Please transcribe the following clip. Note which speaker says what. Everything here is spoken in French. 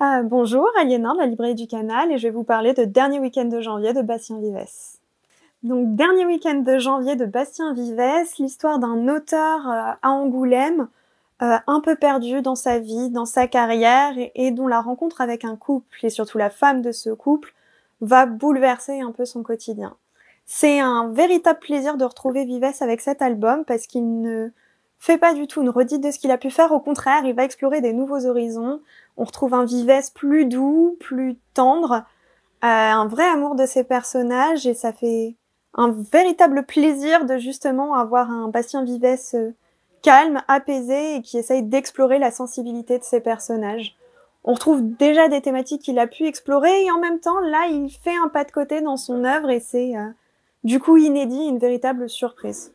Speaker 1: Euh, bonjour, Aliénor de la librairie du Canal, et je vais vous parler de Dernier week-end de janvier de Bastien Vivès. Donc, Dernier week-end de janvier de Bastien Vives, l'histoire d'un auteur euh, à Angoulême, euh, un peu perdu dans sa vie, dans sa carrière, et, et, dont la rencontre avec un couple, et surtout la femme de ce couple, va bouleverser un peu son quotidien. C'est un véritable plaisir de retrouver Vives avec cet album parce qu'il ne fait pas du tout une redite de ce qu'il a pu faire, au contraire, il va explorer des nouveaux horizons. On retrouve un vivesse plus doux, plus tendre, euh, un vrai amour de ses personnages et ça fait un véritable plaisir de justement avoir un Bastien vivesse euh, calme, apaisé et qui essaye d'explorer la sensibilité de ses personnages. On retrouve déjà des thématiques qu'il a pu explorer et en même temps, là, il fait un pas de côté dans son œuvre et c'est euh, du coup inédit, une véritable surprise.